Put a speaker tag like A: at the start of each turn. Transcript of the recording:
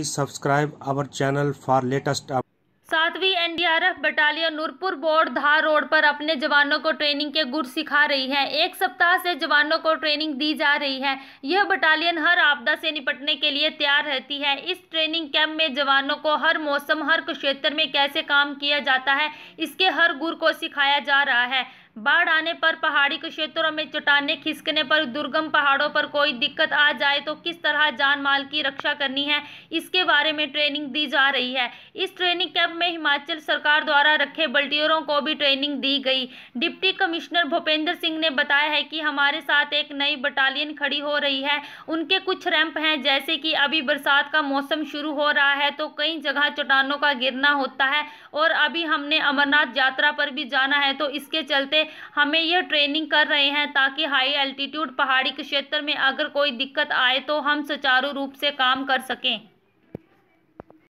A: please subscribe our channel for latest up
B: सातवीं NDRF battalion Nurpur बोर्ड धार रोड पर अपने जवानों को ट्रेनिंग के गुर सिखा रही है एक सप्ताह से जवानों को ट्रेनिंग दी जा रही है यह बटालियन हर आपदा से निपटने के लिए तैयार रहती है इस ट्रेनिंग कैंप में जवानों को हर मौसम हर क्षेत्र में कैसे काम किया जाता है इसके हर गुर को सिखाया जा रहा है बाढ़ आने पर पहाड़ी क्षेत्रों में चट्टाने खिसकने पर दुर्गम पहाड़ों पर कोई दिक्कत आ जाए तो किस तरह जान माल की रक्षा करनी है इसके बारे में ट्रेनिंग दी जा रही है इस ट्रेनिंग कैंप में हिमाचल सरकार द्वारा रखे बल्टियरों को भी ट्रेनिंग दी गई डिप्टी कमिश्नर भूपेंद्र सिंह ने बताया है कि हमारे साथ एक नई बटालियन खड़ी हो रही है उनके कुछ रैंप हैं जैसे कि अभी बरसात का मौसम शुरू हो रहा है तो कई जगह चट्टानों का गिरना होता है और अभी हमने अमरनाथ यात्रा पर भी जाना है तो इसके चलते हमें यह ट्रेनिंग कर रहे हैं ताकि हाई एल्टीट्यूड पहाड़ी क्षेत्र में अगर कोई दिक्कत आए तो हम सुचारू रूप से काम कर सकें